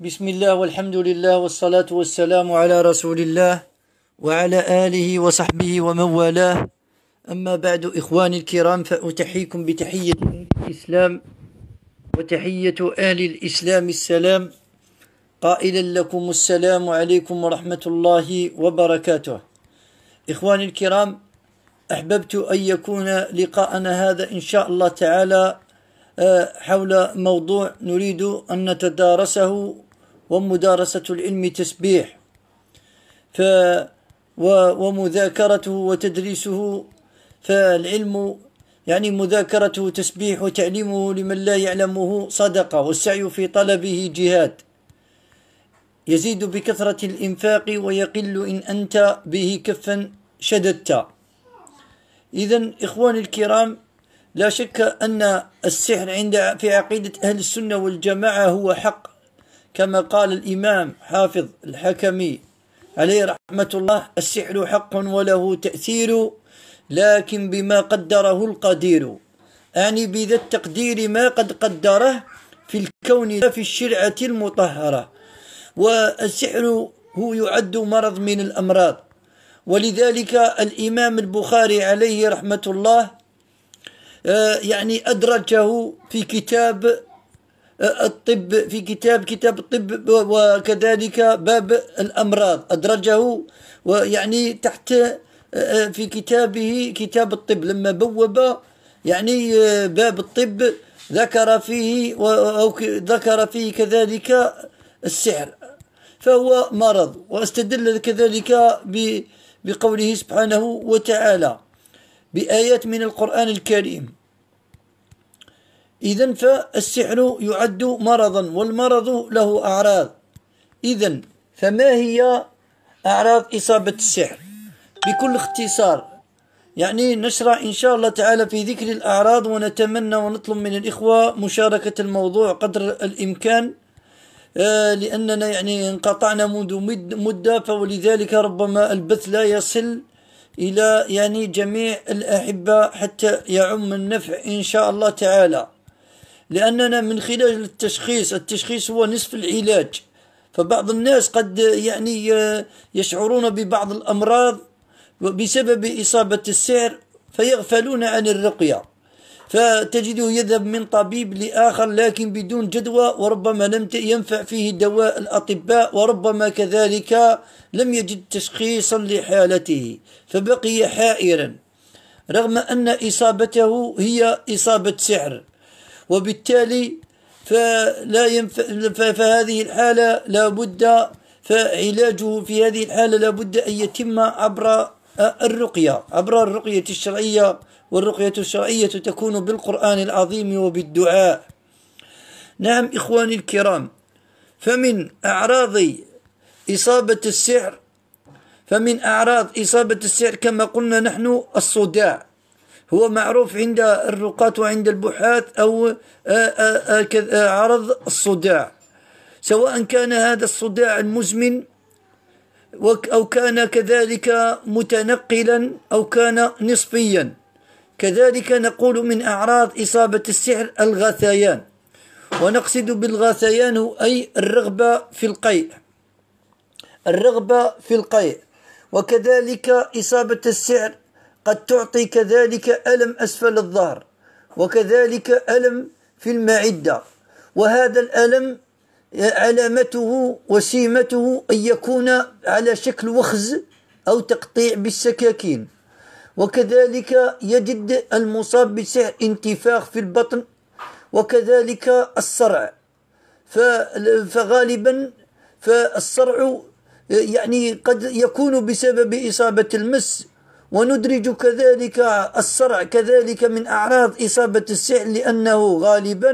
بسم الله والحمد لله والصلاة والسلام على رسول الله وعلى آله وصحبه ومن والاه أما بعد إخواني الكرام فأتحيكم بتحية الإسلام وتحية أهل الإسلام السلام قائلا لكم السلام عليكم ورحمة الله وبركاته إخواني الكرام أحببت أن يكون لقاءنا هذا إن شاء الله تعالى حول موضوع نريد أن نتدارسه ومدارسة العلم تسبيح ف ومذاكرته وتدريسه فالعلم يعني مذاكرته تسبيح وتعليمه لمن لا يعلمه صدقة والسعي في طلبه جهاد يزيد بكثرة الإنفاق ويقل إن أنت به كفا شددت إذا إخواني الكرام لا شك أن السحر عند في عقيدة أهل السنة والجماعة هو حق كما قال الإمام حافظ الحكمي عليه رحمة الله السحر حق وله تأثير لكن بما قدره القدير أعني بذا التقدير ما قد قدره في الكون في الشرعة المطهرة والسحر هو يعد مرض من الأمراض ولذلك الإمام البخاري عليه رحمة الله آه، يعني أدرجه في كتاب الطب في كتاب كتاب الطب وكذلك باب الأمراض أدرجه ويعني تحت آه، آه، في كتابه كتاب الطب لما بوب يعني آه، باب الطب ذكر فيه أو ذكر فيه كذلك السحر فهو مرض واستدل كذلك بقوله سبحانه وتعالى بآيات من القرآن الكريم إذا فالسحر يعد مرضا والمرض له أعراض إذا فما هي أعراض إصابة السحر بكل اختصار يعني نشرع إن شاء الله تعالى في ذكر الأعراض ونتمنى ونطلب من الإخوة مشاركة الموضوع قدر الإمكان آه، لأننا يعني انقطعنا منذ مدة فولذلك ربما البث لا يصل إلى يعني جميع الأحبة حتى يعم النفع إن شاء الله تعالى لأننا من خلال التشخيص التشخيص هو نصف العلاج فبعض الناس قد يعني يشعرون ببعض الأمراض بسبب إصابة السعر فيغفلون عن الرقية فتجده يذهب من طبيب لآخر لكن بدون جدوى وربما لم ينفع فيه دواء الأطباء وربما كذلك لم يجد تشخيصا لحالته فبقي حائرا رغم أن إصابته هي إصابة سحر وبالتالي فلا ينف... فهذه الحالة لا بد فعلاجه في هذه الحالة لا بد أن يتم عبر الرقية عبر الرقية الشرعية والرقية الشرعية تكون بالقرآن العظيم وبالدعاء نعم إخواني الكرام فمن أعراض إصابة السحر فمن أعراض إصابة السحر كما قلنا نحن الصداع هو معروف عند الرقاة وعند البحاث أو آه، آه، آه، عرض الصداع سواء كان هذا الصداع المزمن أو كان كذلك متنقلا أو كان نصفيا كذلك نقول من أعراض إصابة السحر الغثيان ونقصد بالغثيان أي الرغبة في القيء الرغبة في القيء وكذلك إصابة السحر قد تعطي كذلك ألم أسفل الظهر وكذلك ألم في المعدة وهذا الألم علامته وسيمته أن يكون على شكل وخز أو تقطيع بالسكاكين وكذلك يجد المصاب بسحر انتفاخ في البطن وكذلك الصرع فغالبا فالصرع يعني قد يكون بسبب إصابة المس وندرج كذلك الصرع كذلك من أعراض إصابة السحر لأنه غالبا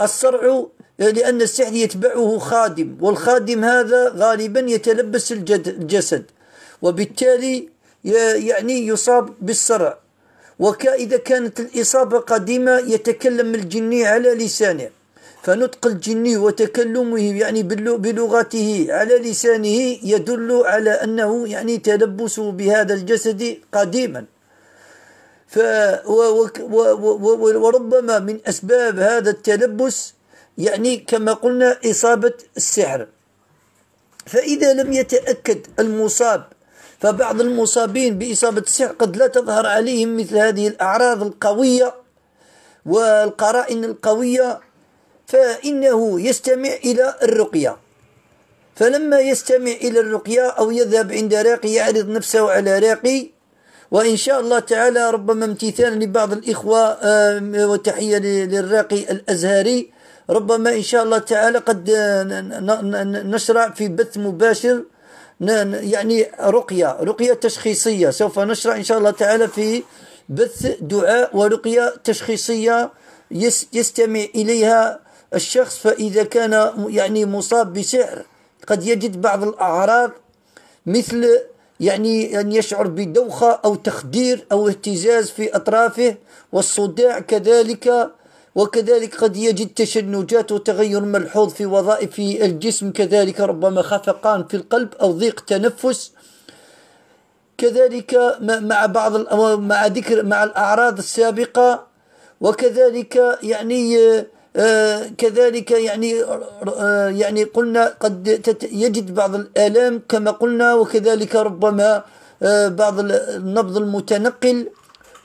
الصرع لأن السحر يتبعه خادم والخادم هذا غالبا يتلبس الجسد وبالتالي يعني يصاب بالصرع وكإذا كانت الإصابة قديمة يتكلم الجني على لسانه فنطق الجن وتكلمه يعني بلغته على لسانه يدل على أنه يعني تلبسه بهذا الجسد قديما ف وربما من أسباب هذا التلبس يعني كما قلنا إصابة السحر فإذا لم يتأكد المصاب فبعض المصابين بإصابة السحر قد لا تظهر عليهم مثل هذه الأعراض القوية والقرائن القوية فإنه يستمع إلى الرقية فلما يستمع إلى الرقية أو يذهب عند راقي يعرض نفسه على راقي وإن شاء الله تعالى ربما امتثالا لبعض الإخوة وتحية للراقي الأزهري ربما إن شاء الله تعالى قد نشرع في بث مباشر يعني رقية رقية تشخيصية سوف نشرع إن شاء الله تعالى في بث دعاء ورقية تشخيصية يستمع إليها الشخص فإذا كان يعني مصاب بسحر قد يجد بعض الأعراض مثل يعني أن يشعر بدوخة أو تخدير أو اهتزاز في أطرافه والصداع كذلك وكذلك قد يجد تشنجات وتغير ملحوظ في وظائف الجسم كذلك ربما خفقان في القلب أو ضيق تنفس كذلك مع بعض مع ذكر مع الأعراض السابقة وكذلك يعني كذلك يعني يعني قلنا قد يجد بعض الآلام كما قلنا وكذلك ربما بعض النبض المتنقل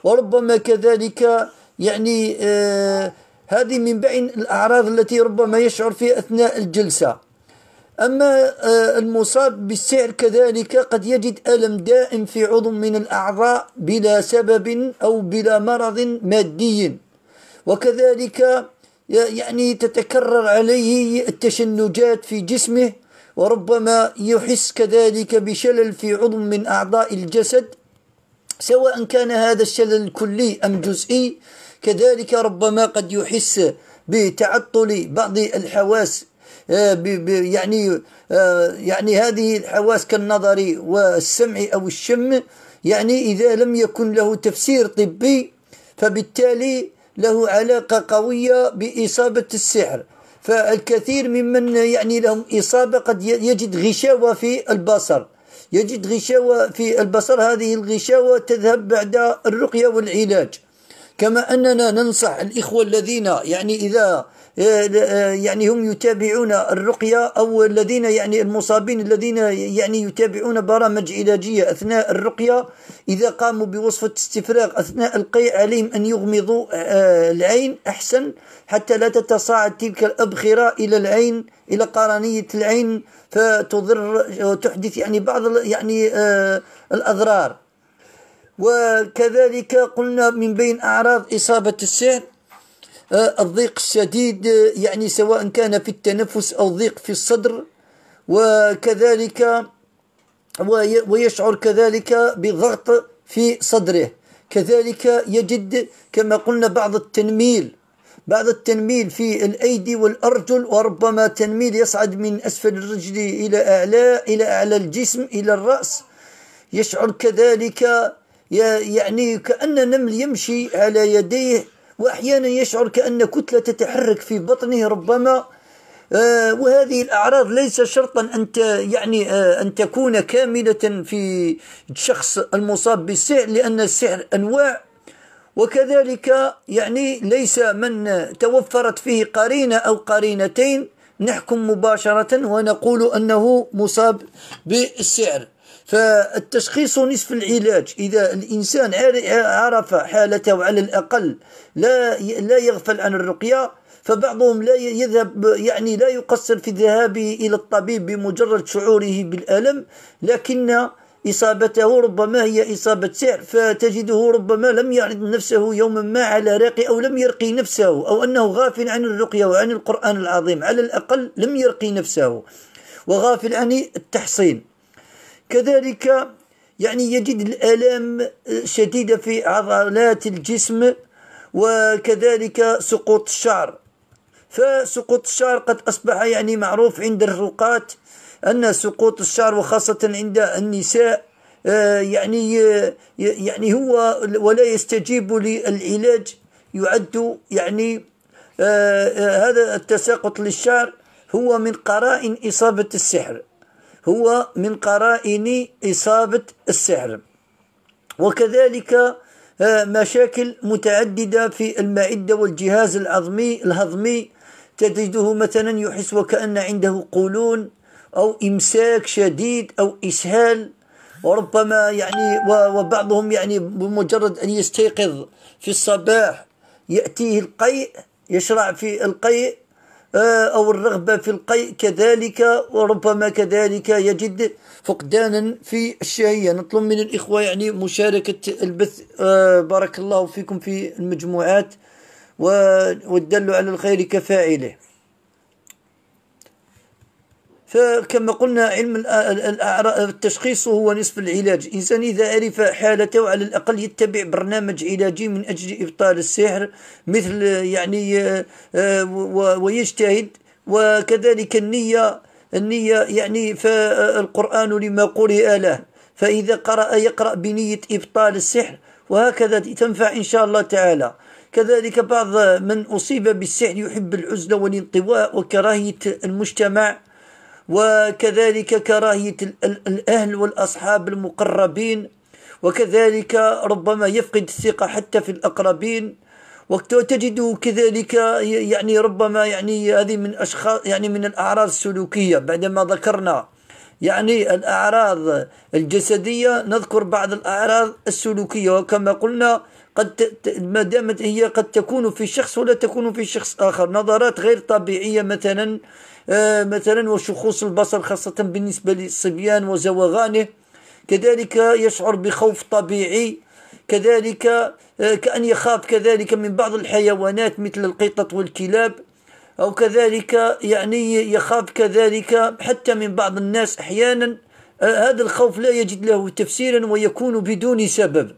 وربما كذلك يعني هذه من بين الأعراض التي ربما يشعر فيها أثناء الجلسة أما المصاب بالسعر كذلك قد يجد ألم دائم في عضو من الأعضاء بلا سبب أو بلا مرض مادي وكذلك يعني تتكرر عليه التشنجات في جسمه وربما يحس كذلك بشلل في عضو من أعضاء الجسد سواء كان هذا الشلل كلي أم جزئي كذلك ربما قد يحس بتعطل بعض الحواس آه، يعني آه، يعني هذه الحواس كالنظر والسمع أو الشم يعني إذا لم يكن له تفسير طبي فبالتالي له علاقة قوية بإصابة السحر فالكثير ممن يعني لهم إصابة قد يجد غشاوة في البصر يجد غشاوة في البصر هذه الغشاوة تذهب بعد الرقية والعلاج كما أننا ننصح الإخوة الذين يعني إذا آه، آه، يعني هم يتابعون الرقية أو الذين يعني المصابين الذين يعني يتابعون برامج علاجية أثناء الرقية إذا قاموا بوصفة استفراغ أثناء القيء عليهم أن يغمضوا آه، العين أحسن حتى لا تتصاعد تلك الأبخرة إلى العين إلى قرنية العين فتضر تحدث يعني بعض يعني الأضرار وكذلك قلنا من بين أعراض إصابة السحر آه، الضيق الشديد آه، يعني سواء كان في التنفس أو ضيق في الصدر وكذلك ويشعر كذلك بضغط في صدره كذلك يجد كما قلنا بعض التنميل بعض التنميل في الأيدي والأرجل وربما تنميل يصعد من أسفل الرجل إلى أعلى إلى أعلى الجسم إلى الرأس يشعر كذلك يعني كأن نمل يمشي على يديه وأحيانا يشعر كأن كتلة تتحرك في بطنه ربما آه، وهذه الأعراض ليس شرطا أن يعني آه، أن تكون كاملة في الشخص المصاب بالسحر لأن السحر أنواع وكذلك يعني ليس من توفرت فيه قرينة أو قرينتين نحكم مباشرة ونقول أنه مصاب بالسحر فالتشخيص نصف العلاج إذا الإنسان عرف حالته على الأقل لا لا يغفل عن الرقية فبعضهم لا يذهب يعني لا يقصر في الذهاب إلى الطبيب بمجرد شعوره بالألم لكن إصابته ربما هي إصابة سحر فتجده ربما لم يعرض نفسه يوما ما على راقي أو لم يرقي نفسه أو أنه غافل عن الرقية وعن القرآن العظيم على الأقل لم يرقي نفسه وغافل عن التحصين كذلك يعني يجد الآلام شديدة في عضلات الجسم وكذلك سقوط الشعر فسقوط الشعر قد أصبح يعني معروف عند الرقاة أن سقوط الشعر وخاصة عند النساء آه، يعني آه، يعني هو ولا يستجيب للعلاج يعد يعني آه، هذا التساقط للشعر هو من قرائن إصابة السحر هو من قرائن إصابة السحر وكذلك آه، مشاكل متعددة في المعدة والجهاز العظمي الهضمي تجده مثلا يحس وكأن عنده قولون أو إمساك شديد أو إسهال وربما يعني وبعضهم يعني بمجرد أن يستيقظ في الصباح يأتيه القيء يشرع في القيء آه، أو الرغبة في القيء كذلك وربما كذلك يجد فقدانا في الشهية يعني نطلب من الإخوة يعني مشاركة البث آه، بارك الله فيكم في المجموعات والدل على الخير كفاعله فكما قلنا علم التشخيص هو نصف العلاج الإنسان إذا عرف حالته على الأقل يتبع برنامج علاجي من أجل إبطال السحر مثل يعني آه، آه، ويجتهد وكذلك النية النية يعني فالقرآن لما قرئ له فإذا قرأ يقرأ بنية إبطال السحر وهكذا تنفع إن شاء الله تعالى كذلك بعض من أصيب بالسحر يحب العزلة والانطواء وكراهية المجتمع وكذلك كراهية الأهل والأصحاب المقربين وكذلك ربما يفقد الثقة حتى في الأقربين وتجد كذلك يعني ربما يعني هذه من أشخاص يعني من الأعراض السلوكية بعدما ذكرنا يعني الأعراض الجسدية نذكر بعض الأعراض السلوكية وكما قلنا قد ما دامت هي قد تكون في شخص ولا تكون في شخص آخر نظرات غير طبيعية مثلا آه، مثلا وشخوص البصر خاصة بالنسبة للصبيان وزوغانه كذلك يشعر بخوف طبيعي كذلك آه، كأن يخاف كذلك من بعض الحيوانات مثل القطط والكلاب أو كذلك يعني يخاف كذلك حتى من بعض الناس أحيانا آه، هذا الخوف لا يجد له تفسيرا ويكون بدون سبب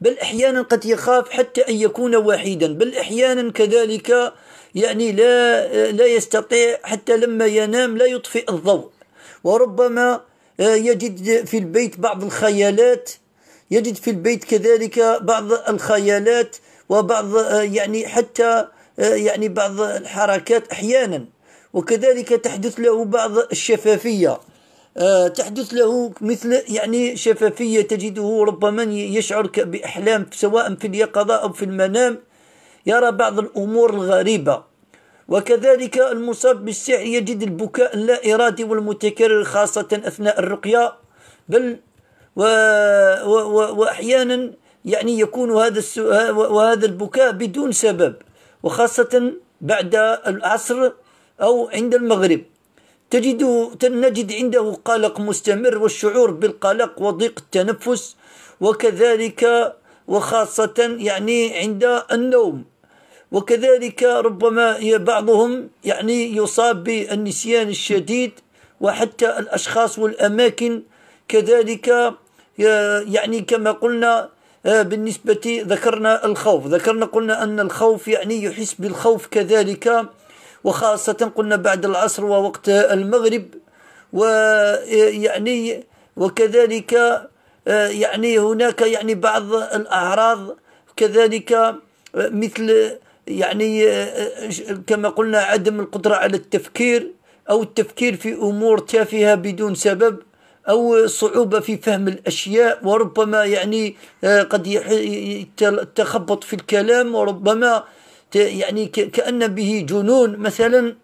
بل أحيانا قد يخاف حتى أن يكون وحيدا بل أحيانا كذلك يعني لا لا يستطيع حتى لما ينام لا يطفئ الضوء وربما آه، يجد في البيت بعض الخيالات يجد في البيت كذلك بعض الخيالات وبعض آه، يعني حتى آه، يعني بعض الحركات احيانا وكذلك تحدث له بعض الشفافيه آه، تحدث له مثل يعني شفافية تجده ربما يشعر بأحلام سواء في اليقظة أو في المنام يرى بعض الأمور الغريبة وكذلك المصاب بالسحر يجد البكاء اللا إرادي والمتكرر خاصة أثناء الرقية بل و... و... و... وأحيانا يعني يكون هذا وهذا البكاء بدون سبب وخاصة بعد العصر أو عند المغرب تجد نجد عنده قلق مستمر والشعور بالقلق وضيق التنفس وكذلك وخاصة يعني عند النوم وكذلك ربما بعضهم يعني يصاب بالنسيان الشديد وحتى الأشخاص والأماكن كذلك يعني كما قلنا آه، بالنسبة ذكرنا الخوف ذكرنا قلنا أن الخوف يعني يحس بالخوف كذلك وخاصة قلنا بعد العصر ووقت المغرب ويعني وكذلك يعني هناك يعني بعض الأعراض كذلك مثل يعني كما قلنا عدم القدرة على التفكير أو التفكير في أمور تافهة بدون سبب أو صعوبة في فهم الأشياء وربما يعني قد التخبط في الكلام وربما يعني كأن به جنون مثلا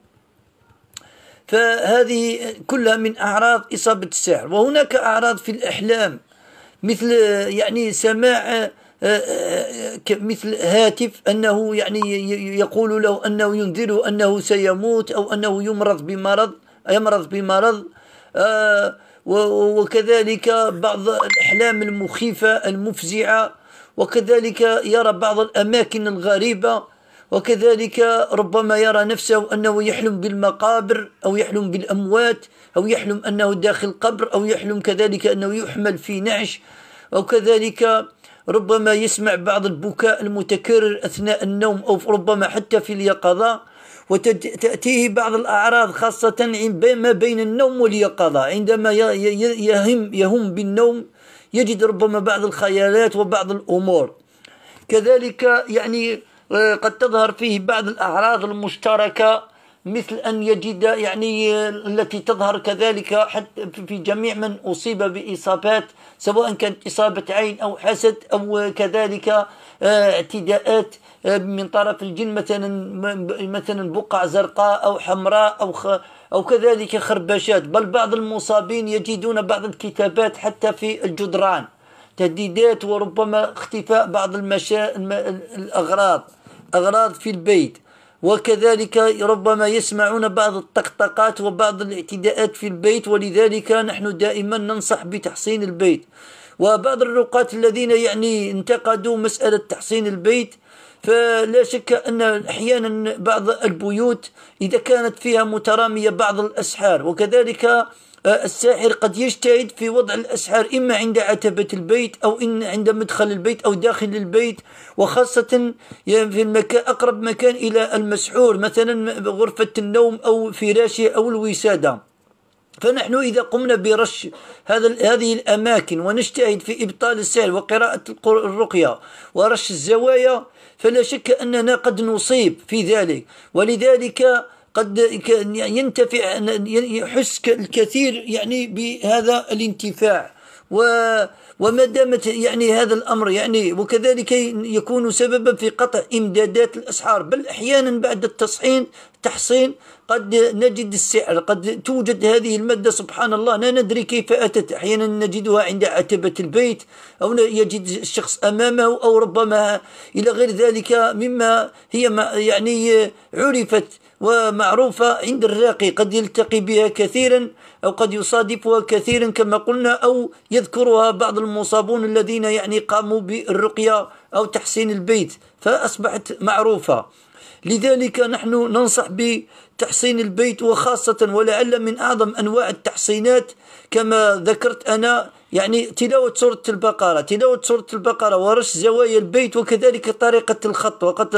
فهذه كلها من أعراض إصابة السحر وهناك أعراض في الأحلام مثل يعني سماع آه، آه، آه، مثل هاتف أنه يعني يقول له أنه ينذره أنه سيموت أو أنه يمرض بمرض يمرض بمرض وكذلك بعض الأحلام المخيفة المفزعة وكذلك يرى بعض الأماكن الغريبة وكذلك ربما يرى نفسه أنه يحلم بالمقابر أو يحلم بالأموات أو يحلم أنه داخل قبر أو يحلم كذلك أنه يحمل في نعش أو كذلك ربما يسمع بعض البكاء المتكرر أثناء النوم أو ربما حتى في اليقظة وتأتيه بعض الأعراض خاصة ما بين النوم واليقظة عندما يهم, يهم بالنوم يجد ربما بعض الخيالات وبعض الأمور كذلك يعني قد تظهر فيه بعض الأعراض المشتركة مثل أن يجد يعني التي تظهر كذلك حتى في جميع من أصيب بإصابات سواء كانت إصابة عين أو حسد أو كذلك آه، اعتداءات آه، من طرف الجن مثلا مثلا بقع زرقاء أو حمراء أو أو كذلك خربشات بل بعض المصابين يجدون بعض الكتابات حتى في الجدران تهديدات وربما اختفاء بعض المشا... الأغراض أغراض في البيت وكذلك ربما يسمعون بعض الطقطقات وبعض الاعتداءات في البيت ولذلك نحن دائما ننصح بتحصين البيت وبعض الرقاة الذين يعني انتقدوا مسألة تحصين البيت فلا شك أن أحيانا بعض البيوت إذا كانت فيها مترامية بعض الأسحار وكذلك آه، الساحر قد يجتهد في وضع الأسحار إما عند عتبة البيت أو إن عند مدخل البيت أو داخل البيت وخاصة في المكان أقرب مكان إلى المسحور مثلا غرفة النوم أو فراشه أو الوسادة فنحن إذا قمنا برش هذا هذه الأماكن ونجتهد في إبطال السحر وقراءة الرقية ورش الزوايا فلا شك أننا قد نصيب في ذلك ولذلك قد ينتفع يحس الكثير يعني بهذا الانتفاع و وما دامت يعني هذا الامر يعني وكذلك يكون سببا في قطع امدادات الاسعار بل احيانا بعد التصحين تحصين قد نجد السعر قد توجد هذه المادة سبحان الله لا ندري كيف أتت أحيانا نجدها عند عتبة البيت أو يجد الشخص أمامه أو ربما إلى غير ذلك مما هي يعني عرفت ومعروفة عند الراقي قد يلتقي بها كثيرا أو قد يصادفها كثيرا كما قلنا أو يذكرها بعض المصابون الذين يعني قاموا بالرقية أو تحسين البيت فأصبحت معروفة لذلك نحن ننصح تحصين البيت وخاصة ولعل من أعظم أنواع التحصينات كما ذكرت أنا يعني تلاوة سورة البقرة تلاوة سورة البقرة ورش زوايا البيت وكذلك طريقة الخط وقد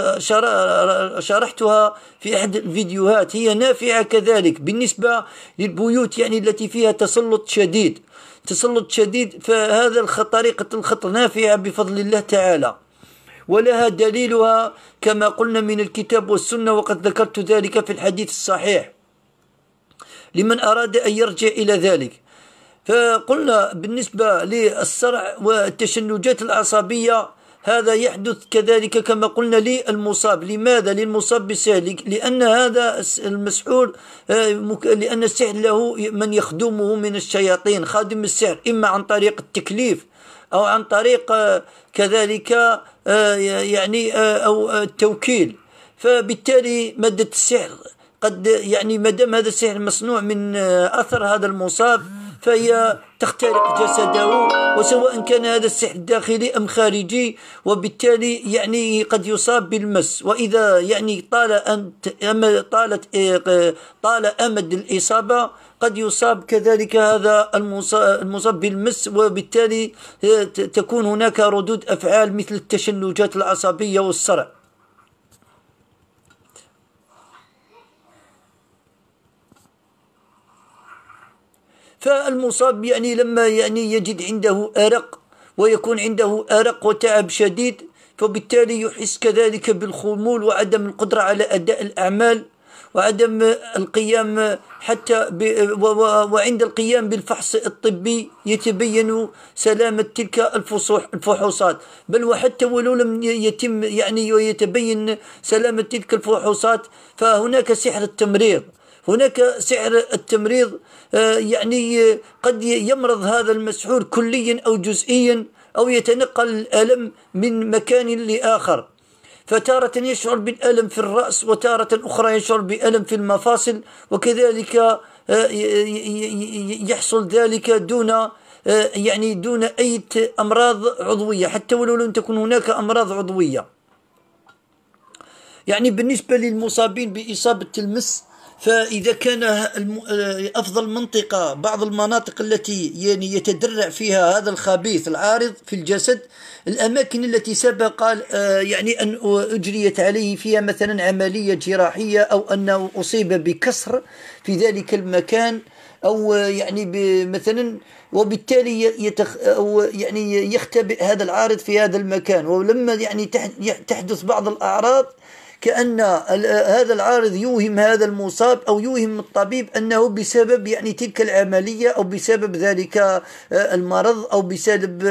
شرحتها في أحد الفيديوهات هي نافعة كذلك بالنسبة للبيوت يعني التي فيها تسلط شديد تسلط شديد فهذا الخط طريقة الخط نافعة بفضل الله تعالى ولها دليلها كما قلنا من الكتاب والسنة وقد ذكرت ذلك في الحديث الصحيح لمن أراد أن يرجع إلى ذلك فقلنا بالنسبة للصرع والتشنجات العصبية هذا يحدث كذلك كما قلنا للمصاب لماذا للمصاب بالسحر لأن هذا المسحور آه، لأن السحر له من يخدمه من الشياطين خادم السحر إما عن طريق التكليف أو عن طريق آه، كذلك آه، يعني آه، أو التوكيل فبالتالي مادة السحر قد يعني ما دام هذا السحر مصنوع من أثر هذا المصاب فهي تخترق جسده وسواء كان هذا السحر داخلي أم خارجي وبالتالي يعني قد يصاب بالمس وإذا يعني طال أمد طالت آه، طال أمد الإصابة قد يصاب كذلك هذا المصاب بالمس وبالتالي آه، تكون هناك ردود أفعال مثل التشنجات العصبية والصرع فالمصاب يعني لما يعني يجد عنده أرق ويكون عنده أرق وتعب شديد فبالتالي يحس كذلك بالخمول وعدم القدرة على أداء الأعمال وعدم القيام حتى ب... وعند القيام بالفحص الطبي يتبين سلامة تلك الفصوح الفحوصات بل وحتى ولو لم يتم يعني ويتبين سلامة تلك الفحوصات فهناك سحر التمريض هناك سعر التمريض آه، يعني آه، قد يمرض هذا المسحور كليا أو جزئيا أو يتنقل الألم من مكان لآخر فتارة يشعر بالألم في الرأس وتارة أخرى يشعر بألم في المفاصل وكذلك آه، يحصل ذلك دون يعني دون أي أمراض عضوية حتى ولو لم تكن هناك أمراض عضوية يعني بالنسبة للمصابين بإصابة المس فإذا كان آه، أفضل منطقة بعض المناطق التي يعني يتدرع فيها هذا الخبيث العارض في الجسد الأماكن التي سبق آه، يعني أن أجريت عليه فيها مثلا عملية جراحية أو أنه أصيب بكسر في ذلك المكان أو يعني مثلا وبالتالي يتخ أو يعني يختبئ هذا العارض في هذا المكان ولما يعني تحدث بعض الأعراض كأن هذا العارض يوهم هذا المصاب أو يوهم الطبيب أنه بسبب يعني تلك العملية أو بسبب ذلك آه، المرض أو بسبب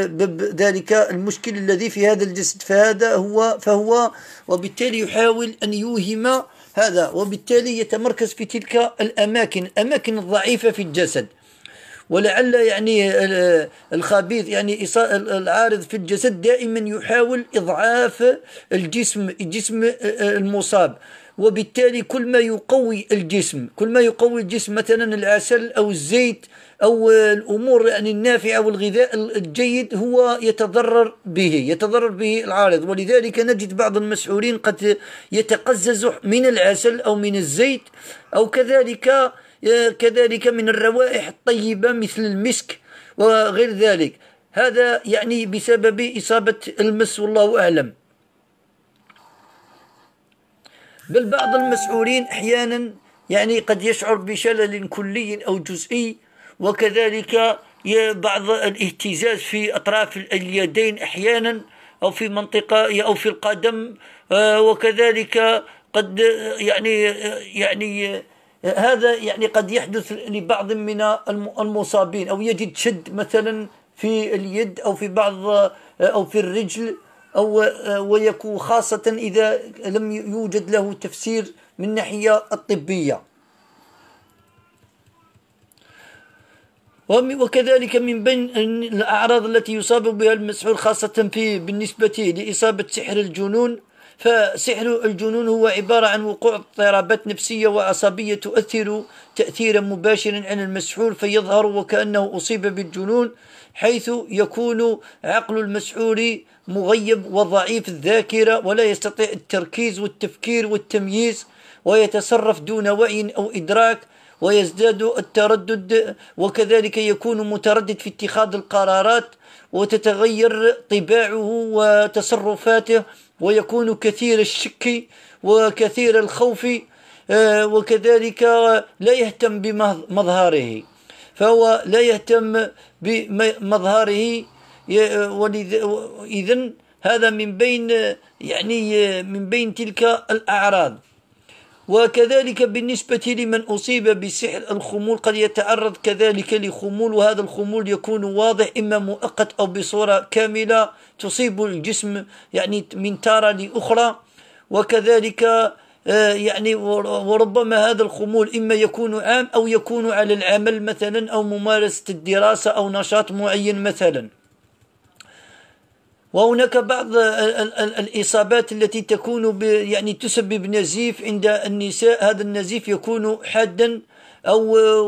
ذلك المشكل الذي في هذا الجسد فهذا هو فهو وبالتالي يحاول أن يوهم هذا وبالتالي يتمركز في تلك الأماكن الأماكن الضعيفة في الجسد ولعل يعني الخبيث يعني العارض في الجسد دائما يحاول إضعاف الجسم الجسم آه، آه، المصاب وبالتالي كل ما يقوي الجسم كل ما يقوي الجسم مثلا العسل أو الزيت أو الأمور يعني النافعة والغذاء الجيد هو يتضرر به يتضرر به العارض ولذلك نجد بعض المسحورين قد يتقزز من العسل أو من الزيت أو كذلك كذلك من الروائح الطيبة مثل المسك وغير ذلك هذا يعني بسبب إصابة المس والله أعلم بل بعض المسؤولين أحيانا يعني قد يشعر بشلل كلي أو جزئي وكذلك بعض الاهتزاز في أطراف اليدين أحيانا أو في منطقة أو في القدم آه، وكذلك قد يعني يعني هذا يعني قد يحدث لبعض من المصابين أو يجد شد مثلا في اليد أو في بعض أو في الرجل أو ويكون خاصة إذا لم يوجد له تفسير من الناحية الطبية وكذلك من بين الأعراض التي يصاب بها المسحور خاصة في بالنسبة لإصابة سحر الجنون فسحر الجنون هو عبارة عن وقوع اضطرابات نفسية وعصبية تؤثر تأثيرا مباشرا على المسحور فيظهر وكأنه أصيب بالجنون حيث يكون عقل المسحور مغيب وضعيف الذاكرة ولا يستطيع التركيز والتفكير والتمييز ويتصرف دون وعي أو إدراك ويزداد التردد وكذلك يكون متردد في اتخاذ القرارات وتتغير طباعه وتصرفاته ويكون كثير الشك وكثير الخوف آه، وكذلك لا يهتم بمظهره فهو لا يهتم بمظهره إذن هذا من بين يعني من بين تلك الأعراض وكذلك بالنسبة لمن أصيب بسحر الخمول قد يتعرض كذلك لخمول وهذا الخمول يكون واضح إما مؤقت أو بصورة كاملة تصيب الجسم يعني من تارة لأخرى وكذلك آه، يعني وربما هذا الخمول إما يكون عام أو يكون على العمل مثلا أو ممارسة الدراسة أو نشاط معين مثلا وهناك بعض الإصابات التي تكون يعني تسبب نزيف عند النساء هذا النزيف يكون حادا أو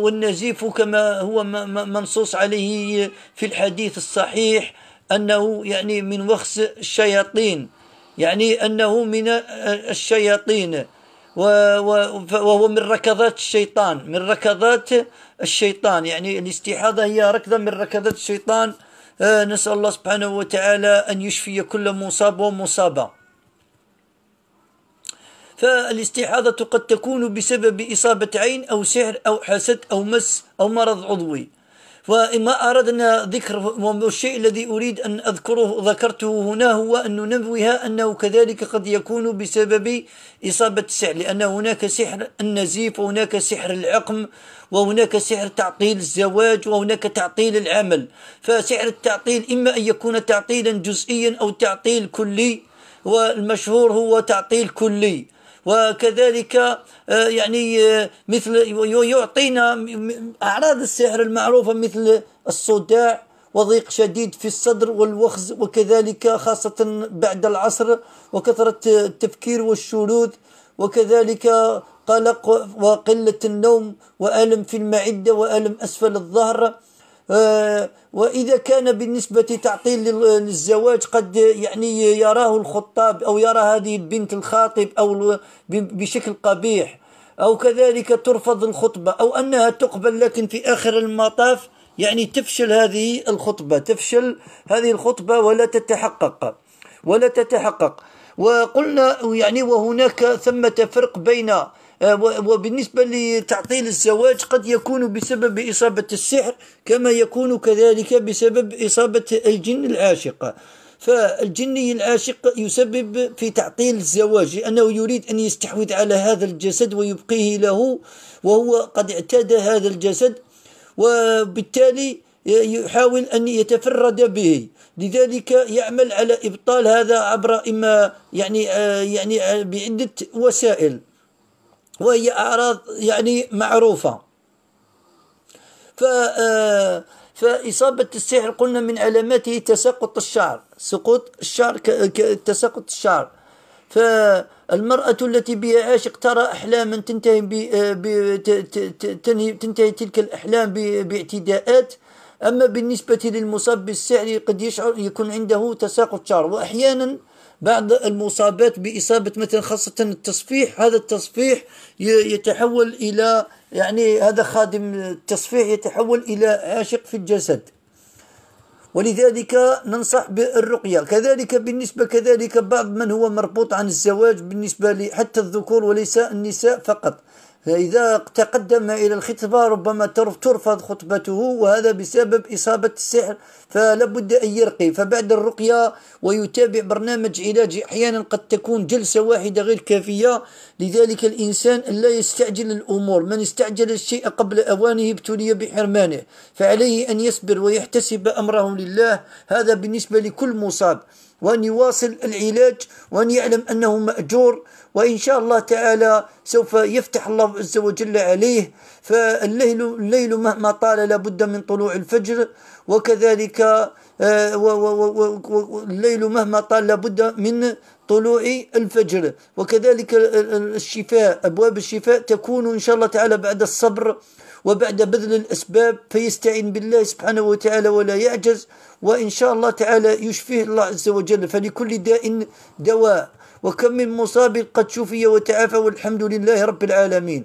والنزيف كما هو منصوص عليه في الحديث الصحيح أنه يعني من وخز الشياطين يعني أنه من الشياطين وهو من ركضات الشيطان من ركضات الشيطان يعني الاستحاضة هي ركضة من ركضات الشيطان آه، نسأل الله سبحانه وتعالى أن يشفي كل مصاب ومصابة فالاستحاضة قد تكون بسبب إصابة عين أو سحر أو حسد أو مس أو مرض عضوي وما أردنا ذكر والشيء الذي أريد أن أذكره ذكرته هنا هو أن ننويها أنه كذلك قد يكون بسبب إصابة السحر لأن هناك سحر النزيف وهناك سحر العقم وهناك سحر تعطيل الزواج وهناك تعطيل العمل فسحر التعطيل إما أن يكون تعطيلا جزئيا أو تعطيل كلي والمشهور هو تعطيل كلي وكذلك آه، يعني آه، مثل يعطينا أعراض السحر المعروفة مثل الصداع وضيق شديد في الصدر والوخز وكذلك خاصة بعد العصر وكثرة التفكير والشذوذ وكذلك قلق وقلة النوم وألم في المعدة وألم أسفل الظهر آه، وإذا كان بالنسبة تعطيل للزواج قد يعني يراه الخطاب أو يرى هذه البنت الخاطب أو بشكل قبيح أو كذلك ترفض الخطبة أو أنها تقبل لكن في آخر المطاف يعني تفشل هذه الخطبة تفشل هذه الخطبة ولا تتحقق ولا تتحقق وقلنا يعني وهناك ثمة فرق بين آه، وبالنسبة لتعطيل الزواج قد يكون بسبب إصابة السحر كما يكون كذلك بسبب إصابة الجن العاشق فالجني العاشق يسبب في تعطيل الزواج لأنه يريد أن يستحوذ على هذا الجسد ويبقيه له وهو قد اعتاد هذا الجسد وبالتالي يحاول أن يتفرد به لذلك يعمل على إبطال هذا عبر إما يعني آه، يعني آه، بعدة وسائل وهي أعراض يعني معروفة ف آه، فإصابة السحر قلنا من علاماته تساقط الشعر سقوط الشعر تساقط الشعر فالمرأة التي بها عاشق ترى أحلاما تنتهي ب... آه، ب... تنهي... تنتهي تلك الأحلام ب... باعتداءات أما بالنسبة للمصاب بالسحر قد يشعر يكون عنده تساقط شعر وأحيانا بعض المصابات بإصابة مثلا خاصة التصفيح هذا التصفيح يتحول إلى يعني هذا خادم التصفيح يتحول إلى عاشق في الجسد ولذلك ننصح بالرقية كذلك بالنسبة كذلك بعض من هو مربوط عن الزواج بالنسبة حتى الذكور وليس النساء فقط فإذا تقدم إلى الخطبة ربما ترفض خطبته وهذا بسبب إصابة السحر فلابد أن يرقي فبعد الرقية ويتابع برنامج علاجي أحيانا قد تكون جلسة واحدة غير كافية لذلك الإنسان لا يستعجل الأمور من استعجل الشيء قبل أوانه ابتلي بحرمانه فعليه أن يصبر ويحتسب أمره لله هذا بالنسبة لكل مصاب وأن يواصل العلاج وأن يعلم أنه مأجور وإن شاء الله تعالى سوف يفتح الله عز وجل عليه فالليل الليل مهما طال لابد من طلوع الفجر وكذلك آه، الليل مهما طال لابد من طلوع الفجر وكذلك الشفاء أبواب الشفاء تكون إن شاء الله تعالى بعد الصبر وبعد بذل الأسباب فيستعين بالله سبحانه وتعالى ولا يعجز وإن شاء الله تعالى يشفيه الله عز وجل فلكل داء دواء وكم من مصاب قد شفي وتعافى والحمد لله رب العالمين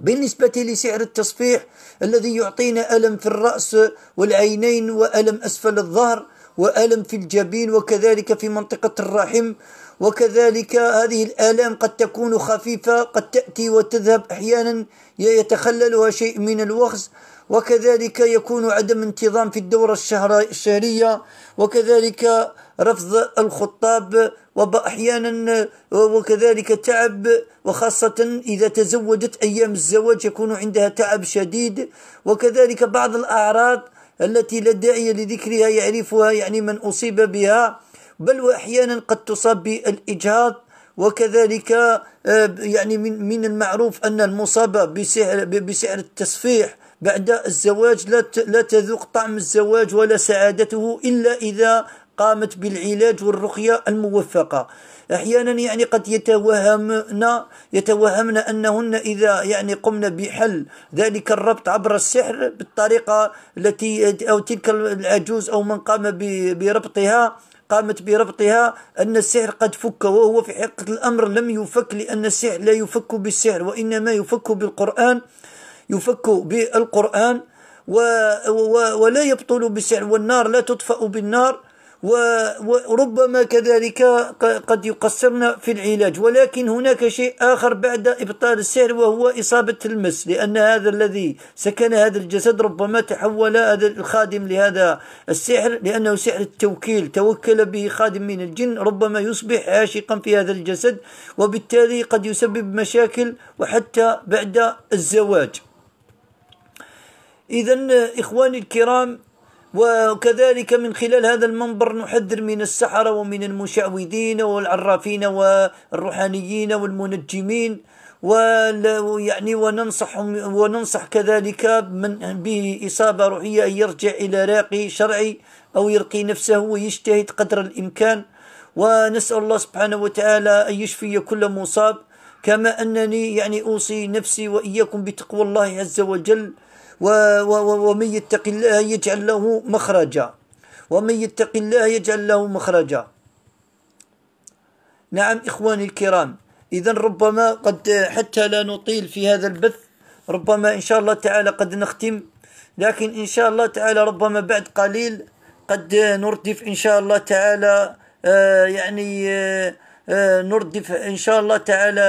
بالنسبة لسعر التصفيح الذي يعطينا ألم في الرأس والعينين وألم أسفل الظهر وألم في الجبين وكذلك في منطقة الرحم وكذلك هذه الآلام قد تكون خفيفة قد تأتي وتذهب أحيانا يتخللها شيء من الوخز وكذلك يكون عدم انتظام في الدورة الشهرية وكذلك رفض الخطاب وأحيانا آه، وكذلك تعب وخاصة إذا تزوجت أيام الزواج يكون عندها تعب شديد وكذلك بعض الأعراض التي لا داعي لذكرها يعرفها يعني من أصيب بها بل وأحيانا قد تصاب بالإجهاض وكذلك آه، يعني من من المعروف أن المصابة بسحر بسحر التصفيح بعد الزواج لا لا تذوق طعم الزواج ولا سعادته إلا إذا قامت بالعلاج والرقية الموفقة أحيانا يعني قد يتوهمنا يتوهمنا أنهن إذا يعني قمنا بحل ذلك الربط عبر السحر بالطريقة التي أو تلك العجوز أو من قام بربطها قامت بربطها أن السحر قد فك وهو في حقيقة الأمر لم يفك لأن السحر لا يفك بالسحر وإنما يفك بالقرآن يفك بالقرآن ولا يبطل بالسحر والنار لا تطفأ بالنار وربما كذلك قد يقصرن في العلاج ولكن هناك شيء آخر بعد إبطال السحر وهو إصابة المس لأن هذا الذي سكن هذا الجسد ربما تحول هذا الخادم لهذا السحر لأنه سحر التوكيل توكل به خادم من الجن ربما يصبح عاشقا في هذا الجسد وبالتالي قد يسبب مشاكل وحتى بعد الزواج إذا إخواني الكرام وكذلك من خلال هذا المنبر نحذر من السحرة ومن المشعوذين والعرافين والروحانيين والمنجمين ويعني وننصح وننصح كذلك من به إصابة روحية أن يرجع إلى راقي شرعي أو يرقي نفسه ويجتهد قدر الإمكان ونسأل الله سبحانه وتعالى أن يشفي كل مصاب كما أنني يعني أوصي نفسي وإياكم بتقوى الله عز وجل ومن يتق الله يجعل له مخرجا ومن يتق الله يجعل له مخرجا نعم إخواني الكرام إذا ربما قد حتى لا نطيل في هذا البث ربما إن شاء الله تعالى قد نختم لكن إن شاء الله تعالى ربما بعد قليل قد نردف إن شاء الله تعالى آه، يعني آه، آه، نردف إن شاء الله تعالى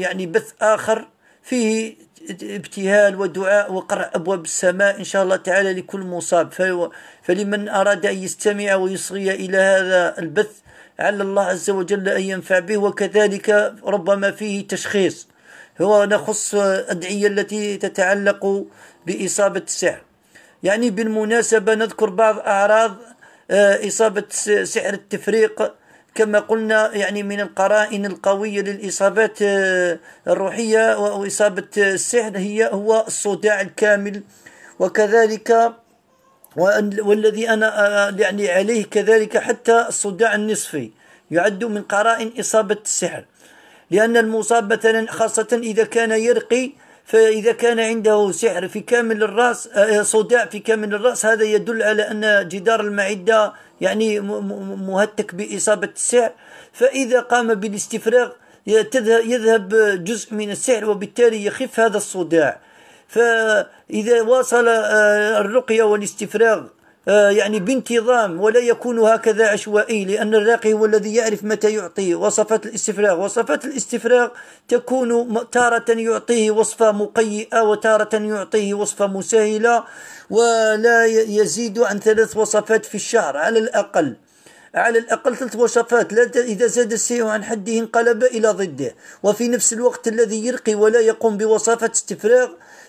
يعني بث آخر فيه ابتهال ودعاء وقرع أبواب السماء إن شاء الله تعالى لكل مصاب فلمن أراد أن يستمع ويصغي إلى هذا البث على الله عز وجل أن ينفع به وكذلك ربما فيه تشخيص هو نخص أدعية التي تتعلق بإصابة السحر يعني بالمناسبة نذكر بعض أعراض آه، إصابة سحر التفريق كما قلنا يعني من القرائن القوية للإصابات آه، الروحية وإصابة السحر هي هو الصداع الكامل وكذلك والذي أنا آه، آه، يعني عليه كذلك حتى الصداع النصفي يعد من قرائن إصابة السحر لأن المصاب مثلا خاصة إذا كان يرقي فإذا كان عنده سحر في كامل الرأس آه، آه، صداع في كامل الرأس هذا يدل على أن جدار المعدة يعني مهتك بإصابة السحر فإذا قام بالاستفراغ يذهب جزء من السحر وبالتالي يخف هذا الصداع فإذا واصل آه، الرقية والاستفراغ آه، يعني بانتظام ولا يكون هكذا عشوائي لأن الراقي هو الذي يعرف متى يعطي وصفات الاستفراغ وصفات الاستفراغ تكون تارة يعطيه وصفة مقيئة وتارة يعطيه وصفة مسهلة ولا يزيد عن ثلاث وصفات في الشهر على الأقل على الأقل ثلاث وصفات لا إذا زاد السيء عن حده انقلب إلى ضده وفي نفس الوقت الذي يرقي ولا يقوم بوصفة استفراغ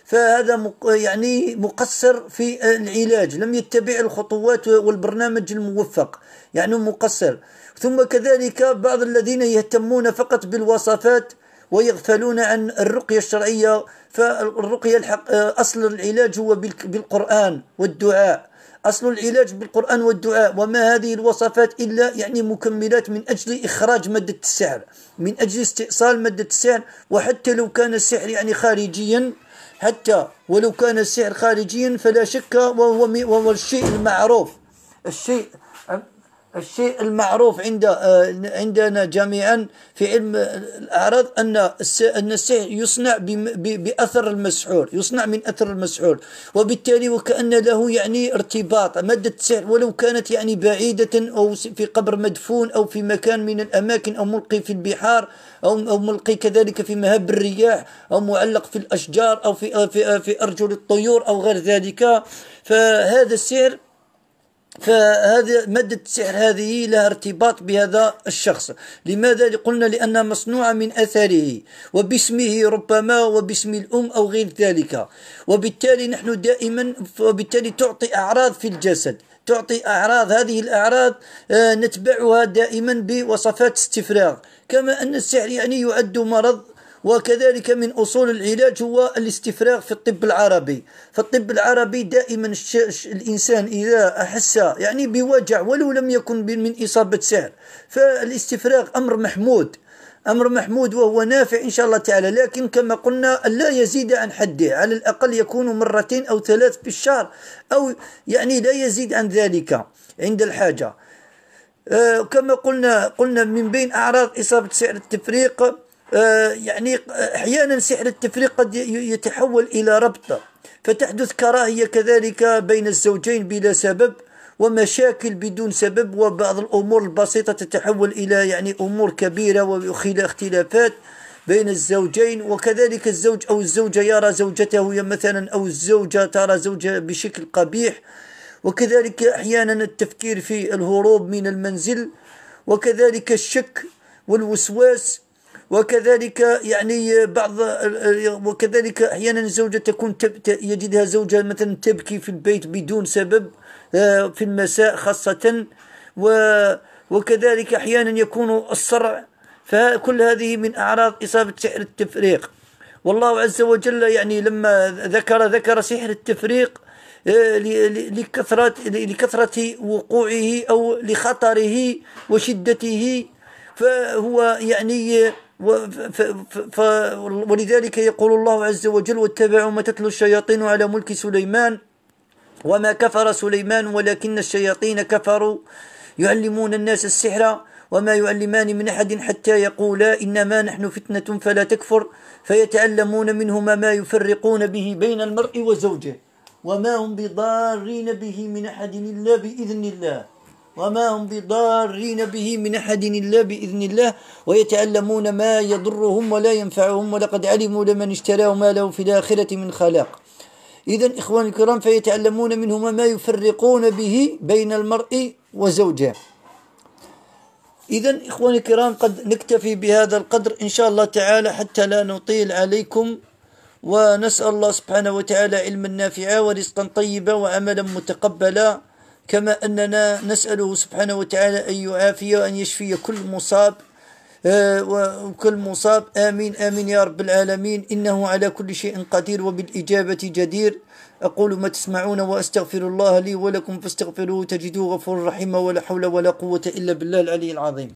فهذا يعني مقصر في العلاج لم يتبع الخطوات والبرنامج الموفق يعني مقصر ثم كذلك بعض الذين يهتمون فقط بالوصفات ويغفلون عن الرقية الشرعية فالرقية الحق أصل العلاج هو بالقرآن والدعاء أصل العلاج بالقرآن والدعاء وما هذه الوصفات إلا يعني مكملات من أجل إخراج مادة السحر من أجل استئصال مادة السحر وحتى لو كان السحر يعني خارجيا حتى ولو كان السعر خارجيا فلا شك وهو, وهو الشيء المعروف الشيء الشيء المعروف عند آه، عندنا جميعا في علم الاعراض ان ان السحر يصنع باثر المسحور يصنع من اثر المسحور وبالتالي وكان له يعني ارتباط ماده السحر ولو كانت يعني بعيده او في قبر مدفون او في مكان من الاماكن او ملقي في البحار او او ملقي كذلك في مهب الرياح او معلق في الاشجار او في آه، في, آه، في ارجل الطيور او غير ذلك فهذا السحر فهذا مادة السحر هذه لها ارتباط بهذا الشخص لماذا قلنا لأنها مصنوعة من أثره وباسمه ربما وباسم الأم أو غير ذلك وبالتالي نحن دائما وبالتالي تعطي أعراض في الجسد تعطي أعراض هذه الأعراض آه، نتبعها دائما بوصفات استفراغ كما أن السحر يعني يعد مرض وكذلك من أصول العلاج هو الاستفراغ في الطب العربي فالطب العربي دائما الإنسان إذا أحس يعني بوجع ولو لم يكن من إصابة سهر فالاستفراغ أمر محمود امر محمود وهو نافع ان شاء الله تعالى لكن كما قلنا لا يزيد عن حده على الاقل يكون مرتين او ثلاث في الشهر او يعني لا يزيد عن ذلك عند الحاجه آه كما قلنا قلنا من بين اعراض اصابه سعر التفريق آه، يعني آه، أحيانا سحر التفريق قد يتحول إلى ربطة فتحدث كراهية كذلك بين الزوجين بلا سبب ومشاكل بدون سبب وبعض الأمور البسيطة تتحول إلى يعني أمور كبيرة اختلافات بين الزوجين وكذلك الزوج أو الزوجة يرى زوجته مثلا أو الزوجة ترى زوجها بشكل قبيح وكذلك أحيانا التفكير في الهروب من المنزل وكذلك الشك والوسواس وكذلك يعني بعض وكذلك احيانا الزوجه تكون يجدها زوجها مثلا تبكي في البيت بدون سبب آه، في المساء خاصه وكذلك احيانا يكون الصرع فكل هذه من اعراض اصابه سحر التفريق والله عز وجل يعني لما ذكر ذكر سحر التفريق آه، لكثرة لكثرة وقوعه أو لخطره وشدته فهو يعني ولذلك يقول الله عز وجل واتبعوا ما تتلو الشياطين على ملك سليمان وما كفر سليمان ولكن الشياطين كفروا يعلمون الناس السحر وما يعلمان من أحد حتى يقولا إنما نحن فتنة فلا تكفر فيتعلمون منهما ما يفرقون به بين المرء وزوجه وما هم بضارين به من أحد إلا بإذن الله وما هم بضارين به من أحد إلا بإذن الله ويتعلمون ما يضرهم ولا ينفعهم ولقد علموا لمن اشتراه ما له في الآخرة من خلاق إذا إخوان الكرام فيتعلمون منهما ما يفرقون به بين المرء وزوجه إذا إخواني الكرام قد نكتفي بهذا القدر إن شاء الله تعالى حتى لا نطيل عليكم ونسأل الله سبحانه وتعالى علما نافعا ورزقا طيبا وعملا متقبلا كما أننا نسأله سبحانه وتعالى أن يعافي وأن يشفي كل مصاب آه، وكل مصاب آمين آمين يا رب العالمين إنه على كل شيء قدير وبالإجابة جدير أقول ما تسمعون وأستغفر الله لي ولكم فاستغفروه تجدوه غفور رحيما ولا حول ولا قوة إلا بالله العلي العظيم